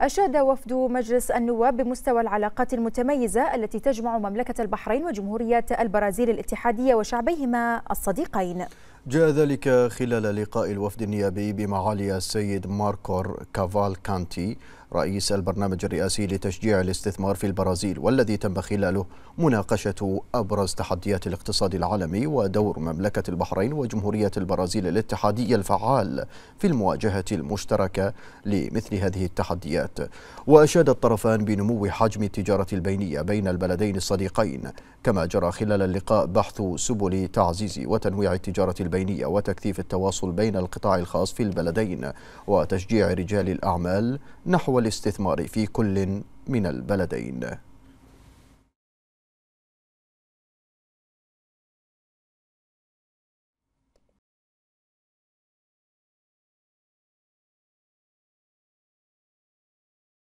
أشاد وفد مجلس النواب بمستوى العلاقات المتميزة التي تجمع مملكة البحرين وجمهورية البرازيل الاتحادية وشعبيهما الصديقين جاء ذلك خلال لقاء الوفد النيابي بمعالي السيد ماركور كافال كانتي رئيس البرنامج الرئاسي لتشجيع الاستثمار في البرازيل والذي تم خلاله مناقشة أبرز تحديات الاقتصاد العالمي ودور مملكة البحرين وجمهورية البرازيل الاتحادية الفعال في المواجهة المشتركة لمثل هذه التحديات وأشاد الطرفان بنمو حجم التجارة البينية بين البلدين الصديقين كما جرى خلال اللقاء بحث سبل تعزيز وتنويع التجارة البينية وتكثيف التواصل بين القطاع الخاص في البلدين وتشجيع رجال الأعمال نحو الاستثمار في كل من البلدين